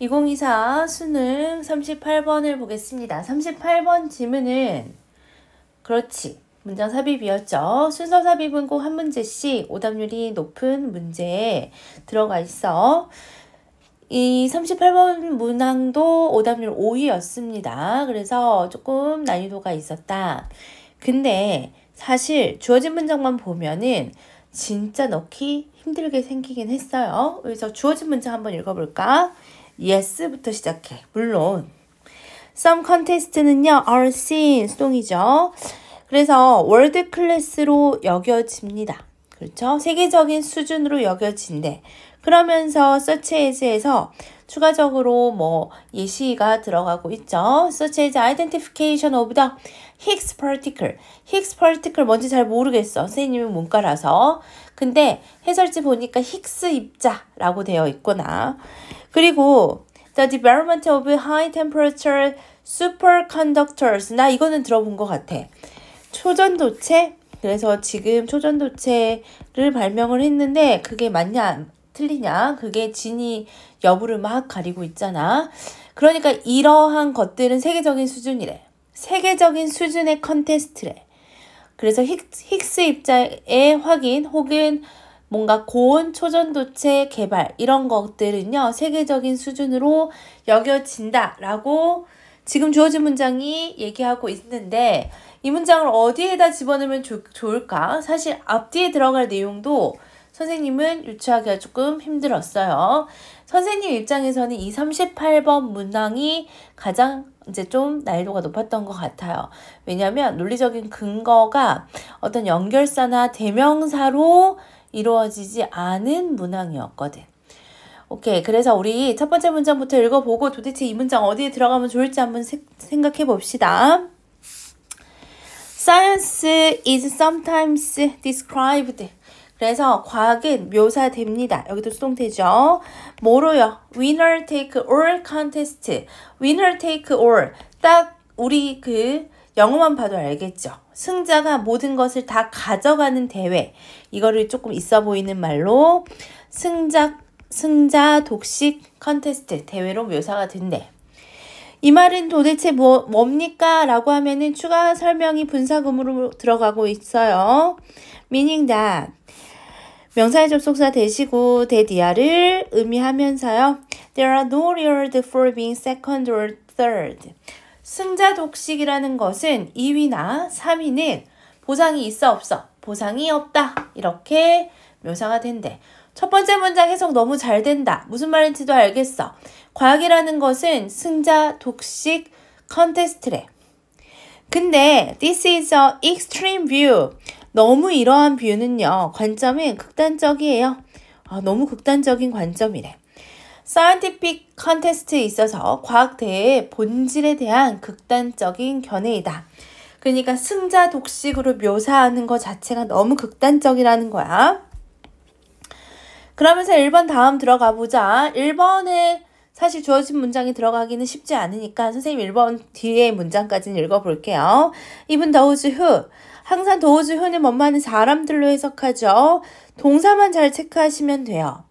2024 수능 38번을 보겠습니다. 38번 지문은 그렇지. 문장 삽입이었죠. 순서 삽입은 꼭 한 문제씩 오답률이 높은 문제에 들어가 있어. 이 38번 문항도 오답률 5위였습니다. 그래서 조금 난이도가 있었다. 근데 사실 주어진 문장만 보면은 진짜 넣기 힘들게 생기긴 했어요. 그래서 주어진 문장 한번 읽어볼까? yes부터 시작해. 물론 some contest는요 are seen 수동이죠. 그래서 월드 클래스로 여겨집니다. 그렇죠? 세계적인 수준으로 여겨진대. 그러면서 s e a r 에서 추가적으로 뭐 예시가 들어가고 있죠. Such as identification of the Higgs particle. Higgs particle 뭔지 잘 모르겠어. 선생님이 문과라서. 근데 해설지 보니까 힉스 입자라고 되어 있구나. 그리고 The development of high temperature superconductors. 나 이거는 들어본 것 같아. 초전도체? 그래서 지금 초전도체를 발명을 했는데 그게 맞냐 틀리냐. 그게 진이 여부를 막 가리고 있잖아. 그러니까 이러한 것들은 세계적인 수준이래. 세계적인 수준의 컨테스트래. 그래서 힉스 입장의 확인 혹은 뭔가 고온 초전도체 개발 이런 것들은요 세계적인 수준으로 여겨진다라고 지금 주어진 문장이 얘기하고 있는데 이 문장을 어디에다 집어넣으면 좋, 좋을까? 사실 앞뒤에 들어갈 내용도 선생님은 유추하기가 조금 힘들었어요. 선생님 입장에서는 이 38번 문항이 가장 이제 좀 난이도가 높았던 것 같아요. 왜냐하면 논리적인 근거가 어떤 연결사나 대명사로 이루어지지 않은 문항이었거든. 오케이. 그래서 우리 첫 번째 문장부터 읽어보고 도대체 이 문장 어디에 들어가면 좋을지 한번 세, 생각해 봅시다. Science is sometimes described 그래서 과학은 묘사됩니다. 여기도 수동태죠. 뭐로요? winner take all contest. winner take all. 딱 우리 그 영어만 봐도 알겠죠. 승자가 모든 것을 다 가져가는 대회. 이거를 조금 있어 보이는 말로 승자 승자 독식 컨테스트 대회로 묘사가 된대. 이 말은 도대체 뭐, 뭡니까? 라고 하면은 추가 설명이 분사금으로 들어가고 있어요. meaning that 명사의 접속사 대시고 대디아를 의미하면서요. There are no reward for being second or third. 승자 독식이라는 것은 2위나 3위는 보상이 있어 없어 보상이 없다 이렇게 묘사가 된대. 첫 번째 문장 해석 너무 잘 된다. 무슨 말인지도 알겠어. 과학이라는 것은 승자 독식 컨테스트래. 근데 this is a extreme view. 너무 이러한 비유는요관점이 극단적이에요. 아, 너무 극단적인 관점이래. 사이언티픽 컨테스트에 있어서 과학대의 본질에 대한 극단적인 견해이다. 그러니까 승자 독식으로 묘사하는 것 자체가 너무 극단적이라는 거야. 그러면서 1번 다음 들어가 보자. 1번에 사실 주어진 문장이 들어가기는 쉽지 않으니까 선생님 1번 뒤에 문장까지는 읽어볼게요. Even those who 항상 도어즈 효는 뭐뭐하는 사람들로 해석하죠. 동사만 잘 체크하시면 돼요.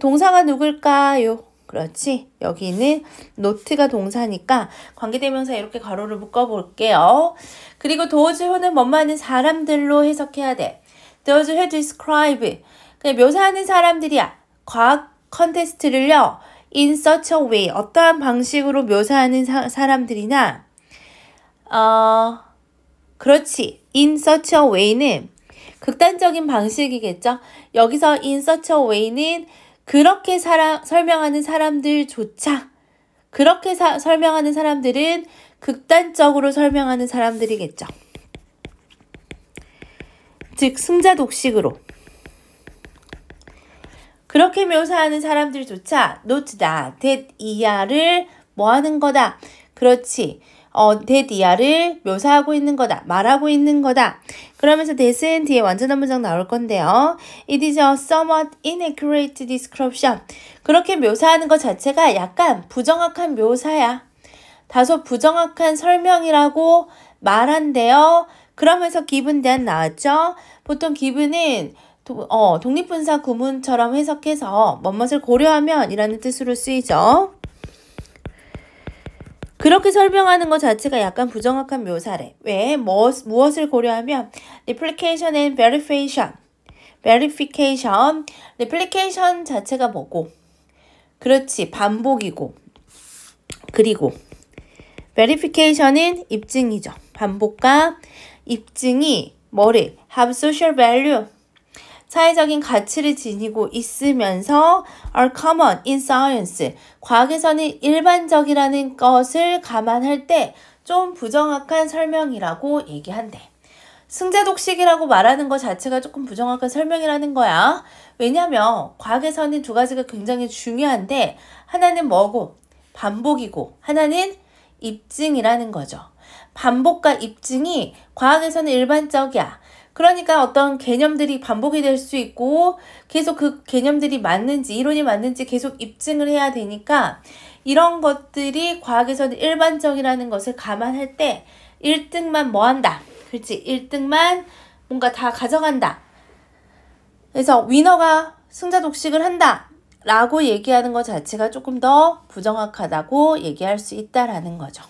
동사가 누굴까요? 그렇지. 여기는 노트가 동사니까 관계대명사 이렇게 가로를 묶어볼게요. 그리고 도어즈 효는 뭐뭐하 사람들로 해석해야 돼. Does describe? 그냥 묘사하는 사람들이야. 과학 컨테스트를요. In such a way. 어떠한 방식으로 묘사하는 사, 람들이나 어... 그렇지. in such a way는 극단적인 방식이겠죠. 여기서 in such a way는 그렇게 사람, 설명하는 사람들조차 그렇게 사, 설명하는 사람들은 극단적으로 설명하는 사람들이겠죠. 즉 승자 독식으로 그렇게 묘사하는 사람들조차 note that, that 이하를 뭐 하는 거다. 그렇지. 데디아를 어, 묘사하고 있는 거다. 말하고 있는 거다. 그러면서 대신 뒤에 완전한 문장 나올 건데요. It is a somewhat inaccurate description. 그렇게 묘사하는 것 자체가 약간 부정확한 묘사야. 다소 부정확한 설명이라고 말한대요. 그러면서 기분 대한 나왔죠? 보통 기분은 도, 어, 독립분사 구문처럼 해석해서 뭔맛을 뭐 고려하면 이라는 뜻으로 쓰이죠. 그렇게 설명하는 것 자체가 약간 부정확한 묘사래. 왜? 무엇, 무엇을 고려하면 replication and verification, verification, replication 자체가 뭐고, 그렇지 반복이고, 그리고 verification은 입증이죠. 반복과 입증이 뭐를 have social value, 사회적인 가치를 지니고 있으면서 are common in science, 과학에서는 일반적이라는 것을 감안할 때 좀 부정확한 설명이라고 얘기한대. 승자 독식이라고 말하는 것 자체가 조금 부정확한 설명이라는 거야. 왜냐면 과학에서는 두 가지가 굉장히 중요한데 하나는 뭐고 반복이고 하나는 입증이라는 거죠. 반복과 입증이 과학에서는 일반적이야. 그러니까 어떤 개념들이 반복이 될 수 있고 계속 그 개념들이 맞는지 이론이 맞는지 계속 입증을 해야 되니까 이런 것들이 과학에서는 일반적이라는 것을 감안할 때 1등만 뭐 한다. 그렇지. 1등만 뭔가 다 가져간다. 그래서 위너가 승자 독식을 한다. 라고 얘기하는 것 자체가 조금 더 부정확하다고 얘기할 수 있다라는 거죠.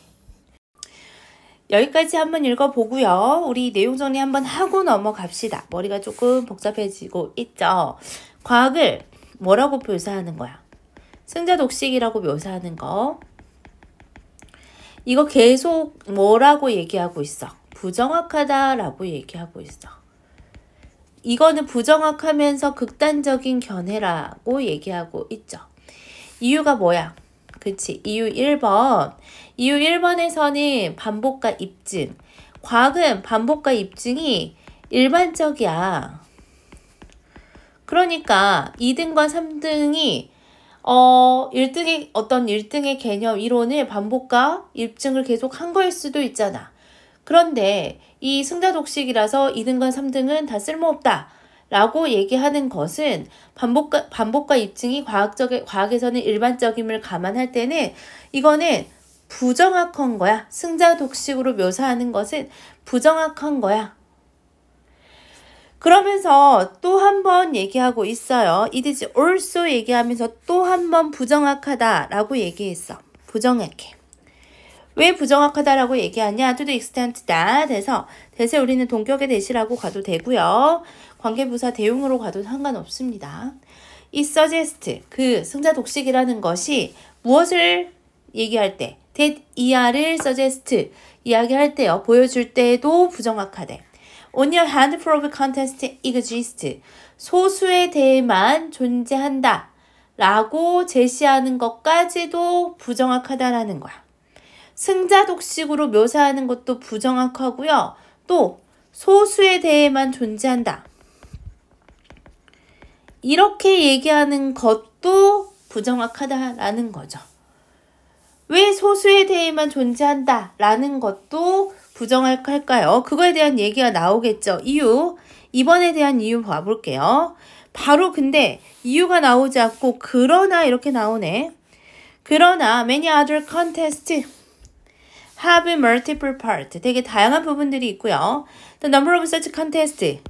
여기까지 한번 읽어보고요. 우리 내용 정리 한번 하고 넘어갑시다. 머리가 조금 복잡해지고 있죠. 과학을 뭐라고 묘사하는 거야? 승자 독식이라고 묘사하는 거. 이거 계속 뭐라고 얘기하고 있어? 부정확하다라고 얘기하고 있어. 이거는 부정확하면서 극단적인 견해라고 얘기하고 있죠. 이유가 뭐야? 그치. 이유 1번. 이유 1번에서는 반복과 입증. 과학은 반복과 입증이 일반적이야. 그러니까 2등과 3등이 어, 1등의 어떤 1등의 개념 이론을 반복과 입증을 계속 한 거일 수도 있잖아. 그런데 이 승자 독식이라서 2등과 3등은 다 쓸모없다. 라고 얘기하는 것은 반복과, 반복과 입증이 과학적, 과학에서는 일반적임을 감안할 때는 이거는 부정확한 거야. 승자 독식으로 묘사하는 것은 부정확한 거야. 그러면서 또 한 번 얘기하고 있어요. It is also 얘기하면서 또 한 번 부정확하다라고 얘기했어. 부정확해. 왜 부정확하다라고 얘기하냐? To the extent that 해서 대세 우리는 동격의 대시라고 가도 되고요. 관계부사 대용으로 가도 상관없습니다. 이 suggest, 그 승자 독식이라는 것이 무엇을 얘기할 때, that 이하를 suggest, 이야기할 때요, 보여줄 때에도 부정확하대. On your hand p r o b contest exist, 소수에 대해만 존재한다. 라고 제시하는 것까지도 부정확하다라는 거야. 승자 독식으로 묘사하는 것도 부정확하고요. 또 소수에 대해만 존재한다. 이렇게 얘기하는 것도 부정확하다라는 거죠. 왜 소수에 대해만 존재한다라는 것도 부정할까요? 그거에 대한 얘기가 나오겠죠. 이유, 이번에 대한 이유 봐볼게요. 바로 근데 이유가 나오지 않고 그러나 이렇게 나오네. 그러나 many other contest s have multiple part s 되게 다양한 부분들이 있고요. The number of such contest s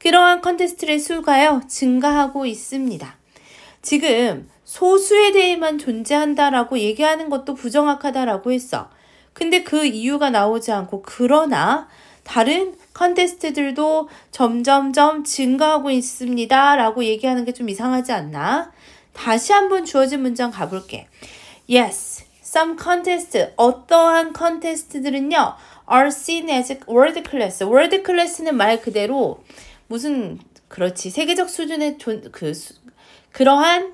그러한 컨테스트의 수가요, 증가하고 있습니다. 지금 소수에 대해만 존재한다라고 얘기하는 것도 부정확하다라고 했어. 근데 그 이유가 나오지 않고, 그러나 다른 컨테스트들도 점점점 증가하고 있습니다. 라고 얘기하는 게 좀 이상하지 않나? 다시 한번 주어진 문장 가볼게. Yes, some contest, 어떠한 컨테스트들은요, are seen as world class. world class는 말 그대로 무슨 그렇지 세계적 수준의 존, 그 그러한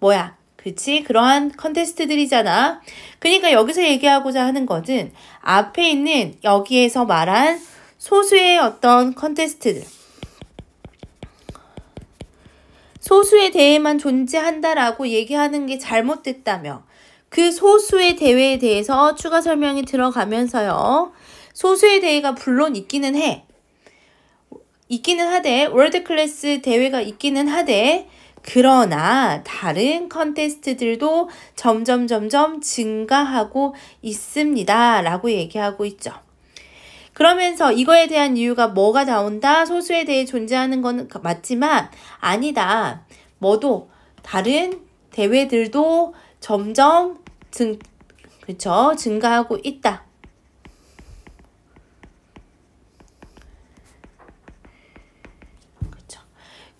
뭐야 그치 그러한 컨테스트들이잖아 그러니까 여기서 얘기하고자 하는 것은 앞에 있는 여기에서 말한 소수의 어떤 컨테스트들 소수의 대회만 존재한다라고 얘기하는 게 잘못됐다며 그 소수의 대회에 대해서 추가 설명이 들어가면서요. 소수의 대회가 물론 있기는 해. 있기는 하되 월드 클래스 대회가 있기는 하되 그러나 다른 컨테스트들도 점점 점점 증가하고 있습니다. 라고 얘기하고 있죠. 그러면서 이거에 대한 이유가 뭐가 나온다? 소수에 대해 존재하는 건 맞지만 아니다. 뭐도 다른 대회들도 점점 증, 그렇죠? 증가하고 있다.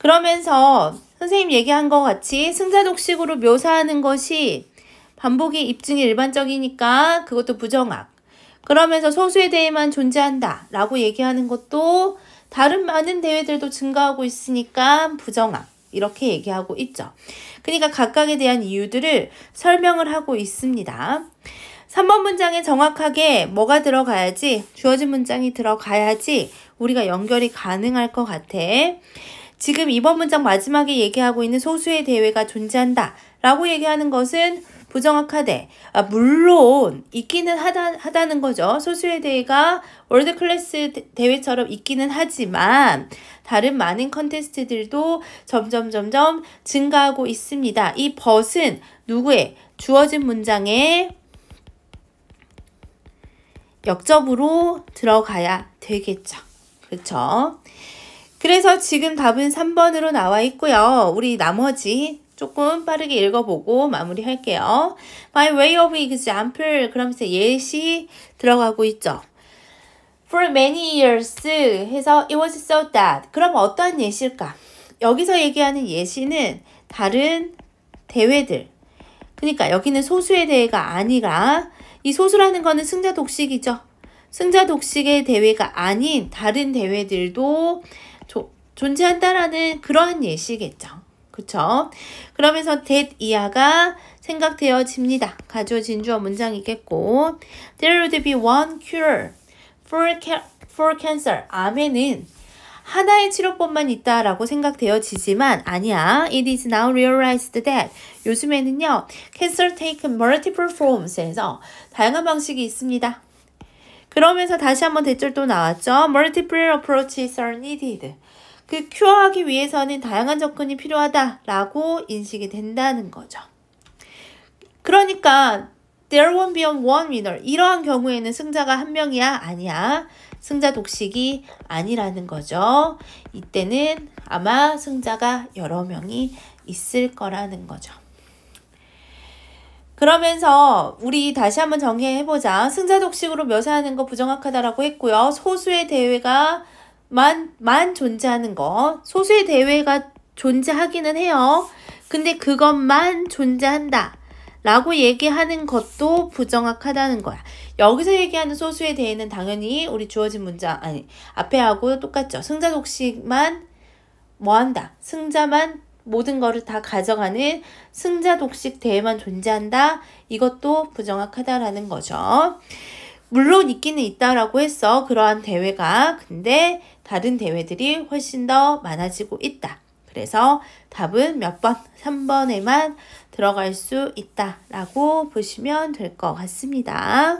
그러면서 선생님 얘기한 것 같이 승자독식으로 묘사하는 것이 반복이 입증이 일반적이니까 그것도 부정학. 그러면서 소수의 대회만 존재한다 라고 얘기하는 것도 다른 많은 대회들도 증가하고 있으니까 부정학. 이렇게 얘기하고 있죠. 그러니까 각각에 대한 이유들을 설명을 하고 있습니다. 3번 문장에 정확하게 뭐가 들어가야지, 주어진 문장이 들어가야지 우리가 연결이 가능할 것 같아. 지금 이번 문장 마지막에 얘기하고 있는 소수의 대회가 존재한다 라고 얘기하는 것은 부정확하대. 아, 물론 있기는 하다, 하다는 거죠. 소수의 대회가 월드클래스 대회처럼 있기는 하지만 다른 많은 컨테스트들도 점점 점점 증가하고 있습니다. 이 벗은 누구의 주어진 문장에 역접으로 들어가야 되겠죠. 그렇죠? 그래서 지금 답은 3번으로 나와 있고요. 우리 나머지 조금 빠르게 읽어보고 마무리할게요. By way of example, 그러면서 예시 들어가고 있죠. For many years 해서 it was so that. 그럼 어떤 예시일까? 여기서 얘기하는 예시는 다른 대회들. 그러니까 여기는 소수의 대회가 아니라 이 소수라는 거는 승자 독식이죠. 승자 독식의 대회가 아닌 다른 대회들도 존재한다라는 그러한 예시겠죠. 그쵸? 그러면서 that 이하가 생각되어집니다. 가주 진주어 문장이겠고 There would be one cure for, ca for cancer. 암에는 하나의 치료법만 있다라고 생각되어지지만 아니야. It is now realized that 요즘에는요. cancer take multiple forms에서 다양한 방식이 있습니다. 그러면서 다시 한번 대절도 나왔죠. multiple approaches are needed. 그 큐어하기 위해서는 다양한 접근이 필요하다라고 인식이 된다는 거죠. 그러니까 there won't be one winner. 이러한 경우에는 승자가 한 명이야 아니야. 승자 독식이 아니라는 거죠. 이때는 아마 승자가 여러 명이 있을 거라는 거죠. 그러면서 우리 다시 한번 정리해보자. 승자 독식으로 묘사하는 거 부정확하다라고 했고요. 소수의 대회가 만, 만 존재하는 거. 소수의 대회가 존재하기는 해요. 근데 그것만 존재한다. 라고 얘기하는 것도 부정확하다는 거야. 여기서 얘기하는 소수의 대회는 당연히 우리 주어진 문장, 아니, 앞에 하고 똑같죠. 승자 독식만 뭐 한다. 승자만 모든 거를 다 가져가는 승자 독식 대회만 존재한다. 이것도 부정확하다라는 거죠. 물론 있기는 있다라고 했어. 그러한 대회가. 근데 다른 대회들이 훨씬 더 많아지고 있다. 그래서 답은 몇 번? 3번에만 들어갈 수 있다라고 보시면 될 것 같습니다.